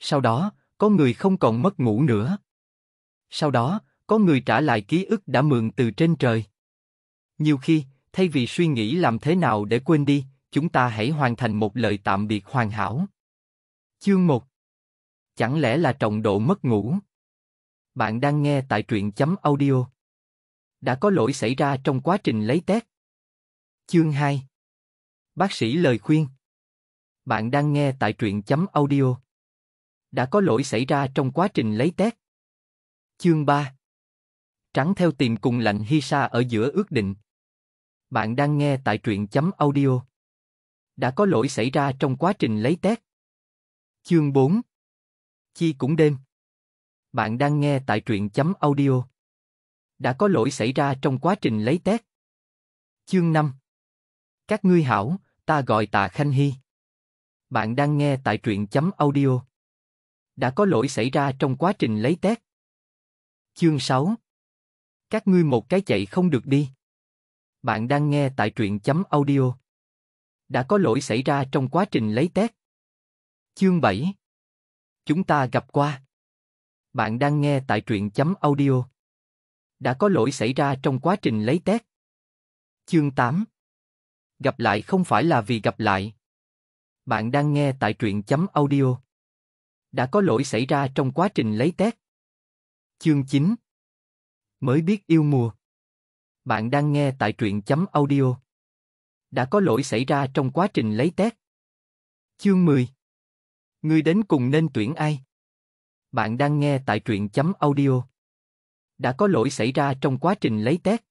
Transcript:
Sau đó, có người không còn mất ngủ nữa. Sau đó, có người trả lại ký ức đã mượn từ trên trời. Nhiều khi, thay vì suy nghĩ làm thế nào để quên đi, chúng ta hãy hoàn thành một lời tạm biệt hoàn hảo. Chương 1 Chẳng lẽ là trọng độ mất ngủ? Bạn đang nghe tại truyện chấm audio. Đã có lỗi xảy ra trong quá trình lấy test. Chương 2 Bác sĩ lời khuyên Bạn đang nghe tại truyện chấm audio đã có lỗi xảy ra trong quá trình lấy tét. Chương 3 Trắng theo tìm cùng lạnh hy sa ở giữa ước định. Bạn đang nghe tại truyện chấm audio. Đã có lỗi xảy ra trong quá trình lấy tét. Chương 4 Chi cũng đêm. Bạn đang nghe tại truyện chấm audio. Đã có lỗi xảy ra trong quá trình lấy tét. Chương 5 Các ngươi hảo, ta gọi tà Khanh Hy. Bạn đang nghe tại truyện chấm audio đã có lỗi xảy ra trong quá trình lấy tét. Chương 6 Các ngươi một cái chạy không được đi. Bạn đang nghe tại truyện chấm audio. Đã có lỗi xảy ra trong quá trình lấy tét. Chương 7 Chúng ta gặp qua. Bạn đang nghe tại truyện chấm audio. Đã có lỗi xảy ra trong quá trình lấy tét. Chương 8 Gặp lại không phải là vì gặp lại. Bạn đang nghe tại truyện chấm audio đã có lỗi xảy ra trong quá trình lấy tét. Chương 9 Mới biết yêu mùa Bạn đang nghe tại truyện chấm audio. Đã có lỗi xảy ra trong quá trình lấy tét. Chương 10 Người đến cùng nên tuyển ai? Bạn đang nghe tại truyện chấm audio. Đã có lỗi xảy ra trong quá trình lấy tét.